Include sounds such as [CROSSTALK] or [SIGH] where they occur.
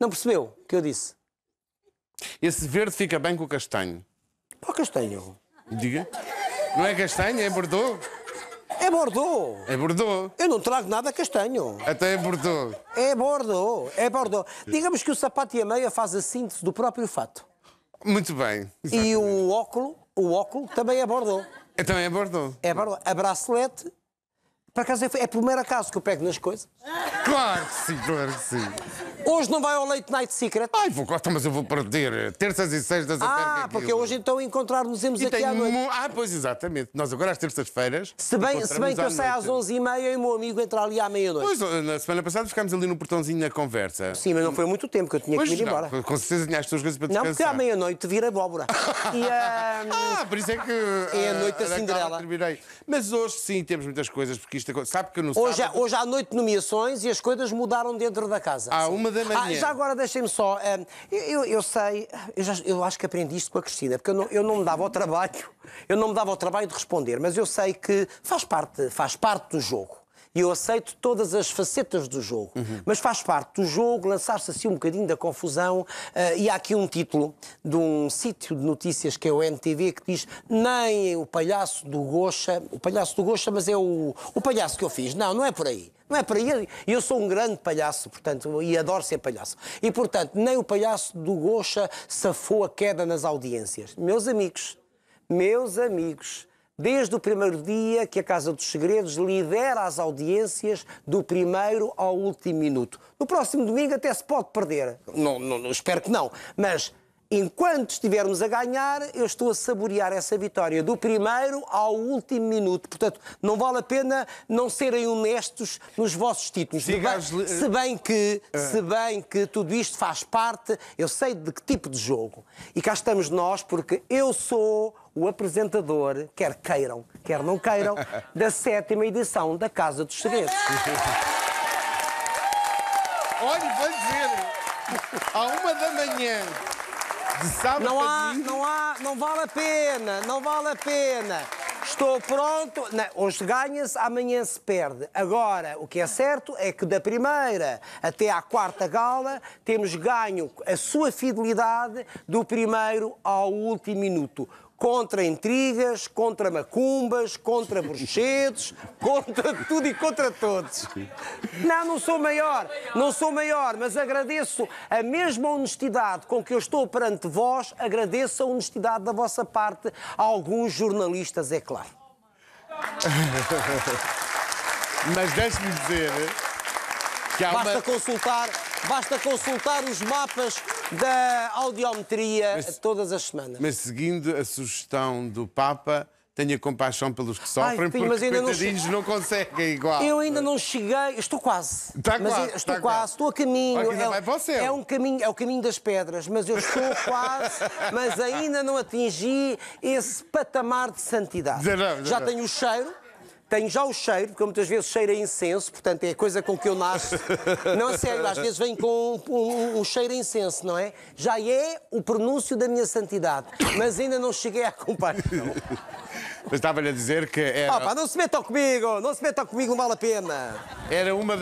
Não percebeu o que eu disse? Esse verde fica bem com o castanho. Qual castanho? Diga. Não é castanho, é bordeaux? É bordeaux. É bordeaux. Eu não trago nada castanho. Até é bordeaux. É bordeaux, é bordeaux. Digamos que o sapato e a meia faz a síntese do próprio fato. Muito bem. Exatamente. E o óculo, o óculo também é bordeaux. É então também é bordeaux. É bordeaux. A bracelete para é casa é o primeiro acaso que eu pego nas coisas? Claro que sim, claro que sim. Hoje não vai ao Late Night Secret? Ai, vou, então, mas eu vou perder eh, terças e sextas a Ah, é porque hoje então encontrar-nos-emos aqui à noite. Ah, pois exatamente. Nós agora às terças-feiras. Se bem, se bem que eu saio às 11 e 30 e o meu amigo entra ali à meia-noite. Pois, oh, na semana passada ficámos ali no portãozinho na conversa. Sim, mas não foi muito tempo que eu tinha pois que ir não, embora. Com certeza tinha as tuas coisas para descansar. Não, porque à meia-noite vira abóbora. [LAUGHS] e, ehm, Ah, por isso é que. É a eh, noite da Cinderela. Mas hoje sim temos muitas coisas, porque isto. Sabe que eu não sei. Hoje, sábado... hoje há noite nomeações e as coisas mudaram dentro da casa. Há assim. uma da manhã. Ah, já agora deixem-me só. Eu, eh, eu, eu sei, eu, já, eu, acho que aprendi isto com a Cristina, porque eu não, eu não me dava ao trabalho, eu não me dava ao trabalho de responder, mas eu sei que faz parte, faz parte do jogo e eu aceito todas as facetas do jogo. Uhum. Mas faz parte do jogo lançar-se assim um bocadinho da confusão. Uh, e há aqui um título de um sítio de notícias que é o NTV que diz nem o palhaço do Gocha, o palhaço do Gocha, mas é o, o palhaço que eu fiz. Não, não é por aí. Não é para ele. Eu sou um grande palhaço, portanto, e adoro ser palhaço. E, portanto, nem o palhaço do Gocha safou a queda nas audiências. Meus amigos, meus amigos, desde o primeiro dia que a Casa dos Segredos lidera as audiências do primeiro ao último minuto. No próximo domingo até se pode perder. Não, não, espero que não. Mas enquanto estivermos a ganhar, eu estou a saborear essa vitória do primeiro ao último minuto. Portanto, não vale a pena não serem honestos nos vossos títulos. bem, se bem que, ah. se bem que tudo isto faz parte, eu sei de que tipo de jogo. E cá estamos nós, porque eu sou o apresentador, quer queiram, quer não queiram, da sétima edição da Casa dos Segredos. Olha, vou dizer, à uma da manhã, de sábado não há, não há, não vale a pena, não vale a pena. Estou pronto. Não, né, hoje ganha-se, amanhã se perde. Agora, o que é certo é que da primeira até à quarta gala temos ganho a sua fidelidade do primeiro ao último minuto contra intrigas, contra macumbas, contra bruxedos, [LAUGHS] contra tudo e contra todos. Não, não sou maior, não sou maior, mas agradeço a mesma honestidade com que eu estou perante vós, agradeço a honestidade da vossa parte a alguns jornalistas, é claro. [LAUGHS] mas deixe-me dizer que há Basta uma... consultar Basta consultar os mapas da audiometria mas, todas as semanas. Mas seguindo a sugestão do Papa, tenha compaixão pelos que sofrem, Ai, filho, porque ainda coitadinhos não... não... conseguem igual. Eu ainda não cheguei, estou quase. Está mas quase. Estou tá quase. quase, estou a caminho. É, é, um caminho, é o caminho das pedras, mas eu estou [LAUGHS] quase, mas ainda não atingi esse patamar de santidade. Já tenho o cheiro tenho já o cheiro, porque muitas vezes cheiro a incenso, portanto é coisa com que eu nasço. [LAUGHS] Não, é sério, às vezes vem com um, um, um, cheiro a incenso, não é? Já é o pronúncio da minha santidade, mas ainda não cheguei à compaixão. Mas estava-lhe a dizer que era... Oh, não se metam comigo, não se metam comigo, não vale a pena. Era uma